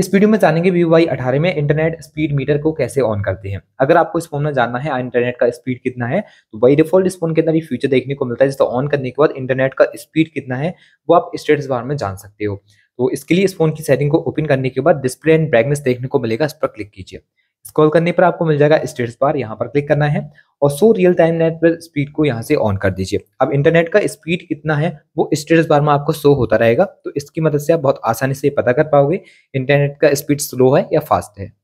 इस वीडियो में जानेंगे वी वाई अठारह में इंटरनेट स्पीड मीटर को कैसे ऑन करते हैं अगर आपको इस फोन में जानना है हाँ, इंटरनेट का स्पीड कितना है तो बाई डिफॉल्ट इस फोन के अंदर ये फ्यूचर देखने को मिलता है जिसको ऑन करने के बाद इंटरनेट का स्पीड कितना है वो आप स्टेटस बार में जान सकते हो तो इसके लिए इस फोन की सेटिंग को ओपन करने के बाद डिस्प्ले एंड ब्राइटनेस देखने को मिलेगा इस पर क्लिक कीजिए स्क्रॉल करने पर आपको मिल जाएगा स्टेटस बार यहाँ पर क्लिक करना है और सो रियल टाइम नेट पर स्पीड को यहाँ से ऑन कर दीजिए अब इंटरनेट का स्पीड कितना है वो स्टेटस बार में आपको शो होता रहेगा तो इसकी मदद से आप बहुत आसानी से पता कर पाओगे इंटरनेट का स्पीड स्लो है या फास्ट है